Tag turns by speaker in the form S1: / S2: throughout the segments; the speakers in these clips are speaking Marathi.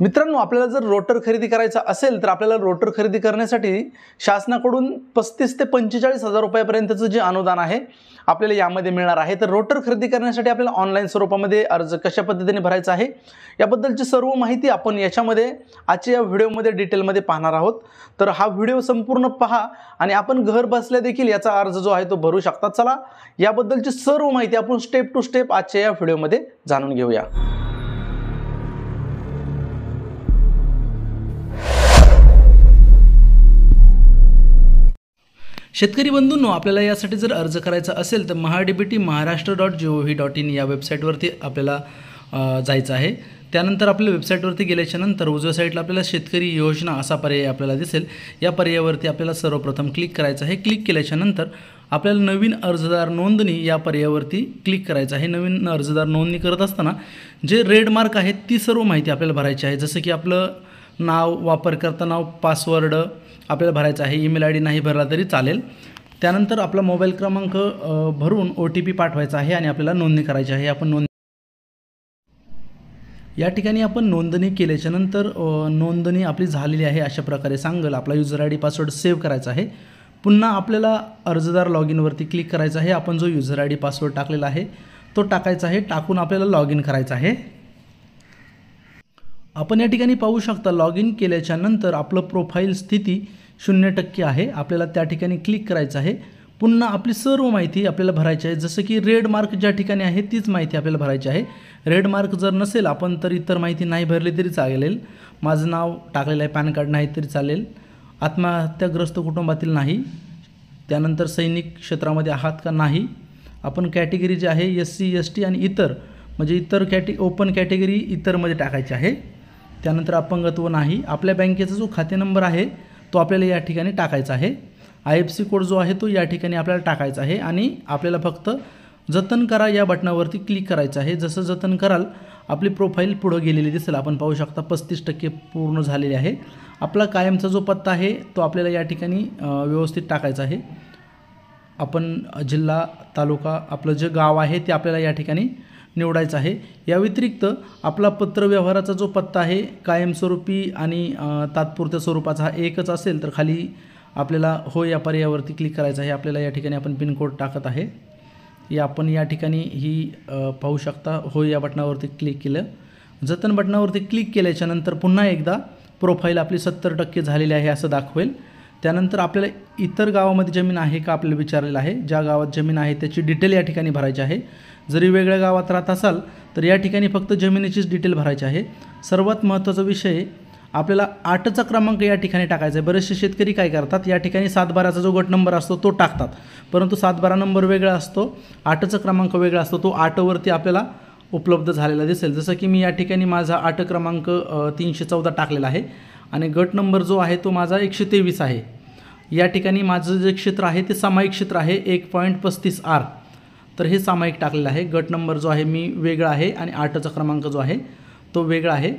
S1: मित्रांनो आपल्याला जर रोटर खरेदी करायचा असेल तर आपल्याला रोटर खरेदी करण्यासाठी शासनाकडून पस्तीस ते पंचेचाळीस हजार रुपयापर्यंतचं जे अनुदान आहे आपल्याला यामध्ये मिळणार आहे तर रोटर खरेदी करण्यासाठी आपल्याला ऑनलाईन स्वरूपामध्ये अर्ज कशा पद्धतीने भरायचा आहे याबद्दलची सर्व माहिती आपण याच्यामध्ये आजच्या या व्हिडिओमध्ये डिटेलमध्ये पाहणार आहोत तर हा व्हिडिओ संपूर्ण पहा आणि आपण घर बसल्या देखील याचा अर्ज जो आहे तो भरू शकता चला याबद्दलची सर्व माहिती आपण स्टेप टू स्टेप आजच्या या व्हिडिओमध्ये जाणून घेऊया शेतकरी बंधूंनो आपल्याला यासाठी जर अर्ज करायचा असेल तर MahaDBT Maharashtra dot G O V dot in या वेबसाईटवरती आपल्याला जायचं आहे त्यानंतर आपल्या वेबसाईटवरती गेल्याच्यानंतर उजव्या साईडला आपल्याला शेतकरी योजना असा पर्याय आपल्याला दिसेल या पर्यायावरती आपल्याला सर्वप्रथम क्लिक करायचं आहे क्लिक केल्याच्यानंतर आपल्याला नवीन अर्जदार नोंदणी या पर्यायावरती क्लिक करायचं आहे नवीन अर्जदार नोंदणी करत असताना जे रेड मार्क आहेत ती सर्व माहिती आपल्याला भरायची आहे जसं की आपलं नाव वापरकर्ता नाव पासवर्ड आपल्याला भरायचं आहे ईमेल आय डी नाही भरला तरी चालेल त्यानंतर आपला मोबाईल क्रमांक भरून ओ टी पी पाठवायचा आहे आणि आपल्याला नोंदणी करायची आहे आपण नोंद या ठिकाणी आपण नोंदणी केल्याच्या नंतर नोंदणी आपली झालेली आहे अशा प्रकारे सांगेल आपला user I D password save करायचा आहे पुन्हा आपल्याला अर्जदार लॉग इनवरती क्लिक करायचं आहे आपण जो युजर आय डी पासवर्ड टाकलेला आहे तो टाकायचा आहे टाकून आपल्याला लॉग इन करायचा आहे आपण या ठिकाणी पाहू शकता लॉग इन केल्याच्या नंतर आपलं प्रोफाईल स्थिती शून्य टक्के आहे आपल्याला त्या ठिकाणी क्लिक करायचं आहे पुन्हा आपली सर्व माहिती आपल्याला भरायची आहे जसं की रेड मार्क ज्या ठिकाणी आहे तीच माहिती आपल्याला भरायची आहे रेड मार्क जर नसेल आपण तर इतर माहिती नाही भरली तरी चालेल माझं नाव टाकलेलं आहे पॅन कार्ड नाही तरी चालेल आत्महत्याग्रस्त कुटुंबातील नाही त्यानंतर सैनिक क्षेत्रामध्ये आहात का नाही आपण कॅटेगरी जी आहे एस सी एस टी आणि इतर म्हणजे इतर कॅटे ओपन कॅटेगरी इतरमध्ये टाकायची आहे त्यानंतर अपंगत्व नाही आपल्या बँकेचा जो खाते नंबर आहे तो आपल्याला या ठिकाणी टाकायचा आहे आय एफ सी कोड जो आहे तो या ठिकाणी आपल्याला टाकायचा आहे आणि आपल्याला फक्त जतन करा या बटनावरती क्लिक करायचं आहे जसं जतन कराल आपली प्रोफाईल पुढं गेलेली दिसेल आपण पाहू शकता पस्तीस टक्के पूर्ण झालेले आहे आपला कायमचा जो पत्ता आहे तो आपल्याला या ठिकाणी व्यवस्थित टाकायचा आहे आपण जिल्हा तालुका आपलं जे गाव आहे ते आपल्याला या ठिकाणी निवडायचं आहे या व्यतिरिक्त आपला पत्रव्यवहाराचा जो पत्ता आहे कायमस्वरूपी आणि तात्पुरत्या स्वरूपाचा हा एकच असेल तर खाली आपल्याला हो या पर्यायावरती क्लिक करायचं आहे आपल्याला या ठिकाणी आपण पिनकोड टाकत आहे या आपण या ठिकाणी ही पाहू शकता हो या बटनावरती क्लिक केलं जतन बटनावरती क्लिक केल्याच्यानंतर पुन्हा एकदा प्रोफाईल आपली सत्तर टक्के झालेली आहे असं दाखवेल त्यानंतर आपल्याला इतर गावामध्ये जमीन आहे का आपल्याला विचारलेलं आहे ज्या गावात जमीन आहे त्याची डिटेल या ठिकाणी भरायची आहे जरी वेगळ्या गावात राहत असाल तर या ठिकाणी फक्त जमिनीचीच डिटेल भरायची आहे सर्वात महत्त्वाचा विषय आपल्याला आठचा क्रमांक या ठिकाणी टाकायचा आहे बरेचसे शेतकरी काय करतात या ठिकाणी सातबाराचा जो गट नंबर असतो तो टाकतात परंतु सातबारा नंबर वेगळा असतो आठचा क्रमांक वेगळा असतो तो आठवरती आपल्याला उपलब्ध झालेला दिसेल जसं की मी या ठिकाणी माझा आठ क्रमांक तीनशे चौदा टाकलेला आहे आणि गट नंबर जो आहे तो माझा एकशे तेवीस आहे या ठिकाणी माझं जे क्षेत्र आहे ते सामायिक क्षेत्र आहे एक पॉईंट पस्तीस आर तर हे सामायिक टाकलेलं आहे गट नंबर जो आहे मी वेगळा आहे आणि आठचा क्रमांक जो आहे तो वेगळा आहे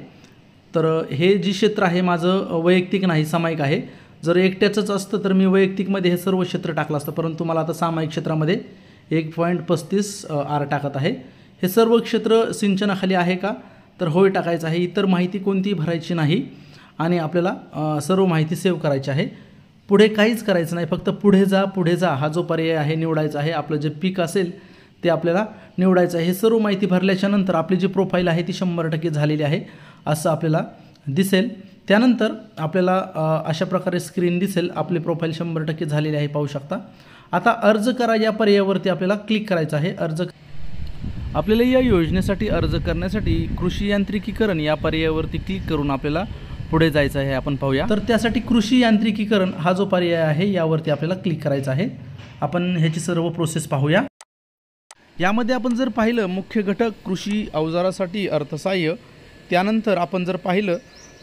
S1: तर हे जी क्षेत्र आहे माझं वैयक्तिक नाही सामायिक आहे जर एकट्याचंच असतं तर मी वैयक्तिकमध्ये हे सर्व क्षेत्र टाकलं असतं परंतु मला आता सामायिक क्षेत्रामध्ये एक पॉईंट पस्तीस आर टाकत आहे हे सर्व क्षेत्र सिंचनाखाली आहे का तर होय टाकायचं आहे इतर माहिती कोणतीही भरायची नाही आणि आपल्याला सर्व माहिती सेव्ह करायची आहे पुढे काहीच करायचं नाही फक्त पुढे जा पुढे जा हा जो पर्याय आहे निवडायचा आहे आपलं जे पीक असेल ते आपल्याला निवडायचं आहे हे सर्व माहिती भरल्याच्या नंतर आपली जी प्रोफाईल आहे ती शंभर टक्के झालेली आहे असं आपल्याला दिसेल त्यानंतर आपल्याला अशा प्रकारे स्क्रीन दिसेल आपली प्रोफाईल शंभर टक्के झालेली आहे पाहू शकता आता अर्ज करा या पर्यायावरती आपल्याला क्लिक करायचं आहे अर्ज आपल्याला या योजनेसाठी अर्ज करण्यासाठी कृषी यांत्रिकीकरण या पर्यायावरती क्लिक करून आपल्याला पुढे जायचं आहे आपण पाहूया तर त्यासाठी कृषी यांत्रिकीकरण हा जो पर्याय आहे यावरती आपल्याला क्लिक करायचा आहे आपण ह्याची सर्व प्रोसेस पाहूया यामध्ये आपण जर पाहिलं मुख्य घटक कृषी अवजारासाठी अर्थसहाय्य त्यानंतर आपण जर पाहिलं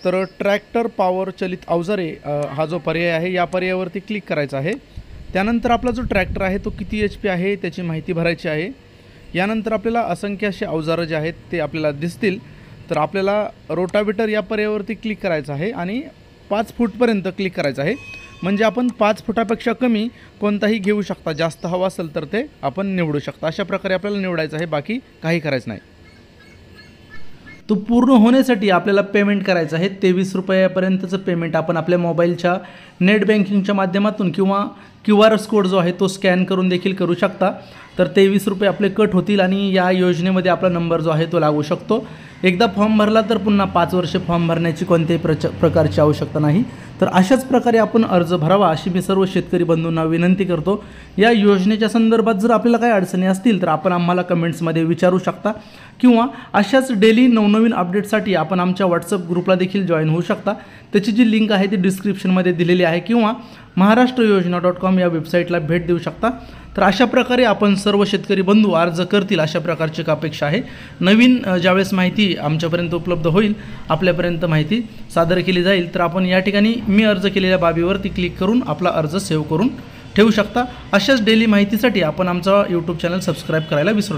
S1: तर ट्रॅक्टर पॉवर चलित अवजारे हा जो पर्याय आहे या पर्यायावरती क्लिक करायचा आहे त्यानंतर आपला जो ट्रॅक्टर आहे तो किती एच पी आहे त्याची माहिती भरायची आहे यानंतर आपल्याला असंख्य असे अवजारं जे आहेत ते आपल्याला दिसतील तर आपल्याला रोटावेटर या पर्यायावरती क्लिक करायचं आहे आणि पाच फूटपर्यंत क्लिक करायचं आहे म्हणजे आपण पाच फुटापेक्षा कमी कोणताही घेऊ शकता जास्त हवा असेल तर ते आपण निवडू शकता अशा प्रकारे आपल्याला निवडायचं आहे बाकी काही करायचं नाही तो पूर्ण होण्यासाठी आपल्याला पेमेंट करायचं आहे तेवीस रुपयापर्यंतचं पेमेंट आपण आपल्या मोबाईलच्या नेट बँकिंगच्या माध्यमातून किंवा क्यू आर कोड जो आहे तो स्कॅन करून देखील करू शकता तर तेवीस रुपये आपले कट होतील आणि या योजनेमध्ये आपला नंबर जो आहे तो लागू शकतो एकदा फॉर्म भरला तर पुन्हा पाच वर्षे फॉर्म भरण्याची कोणत्याही प्रच प्रकारची आवश्यकता नाही तर अशाच प्रकारे आपण अर्ज भरावा अशी मी सर्व शेतकरी बंधूंना विनंती करतो या योजनेच्या संदर्भात जर आपल्याला काही अडचणी असतील तर आपण आम्हाला कमेंट्समध्ये विचारू शकता किंवा अशाच डेली नवनवीन अपडेटसाठी आपण आमच्या व्हॉट्सअप ग्रुपला देखील जॉईन होऊ शकता त्याची जी लिंक आहे ती डिस्क्रिप्शनमध्ये दिलेली आहे किंवा महाराष्ट्र योजना डॉट कॉम या वेबसाईटला भेट देऊ शकता तर अशा प्रकारे आपण सर्व शेतकरी बंधू अर्ज करतील अशा प्रकारची एक अपेक्षा आहे नवीन ज्यावेळेस माहिती आमच्यापर्यंत उपलब्ध होईल आपल्यापर्यंत माहिती सादर केली जाईल तर आपण या ठिकाणी मी अर्ज केलेल्या बाबीवरती क्लिक करून आपला अर्ज सेव्ह करून ठेवू शकता अशाच डेली माहितीसाठी आपण आमचा यूट्यूब चॅनल सबस्क्राईब करायला विसरू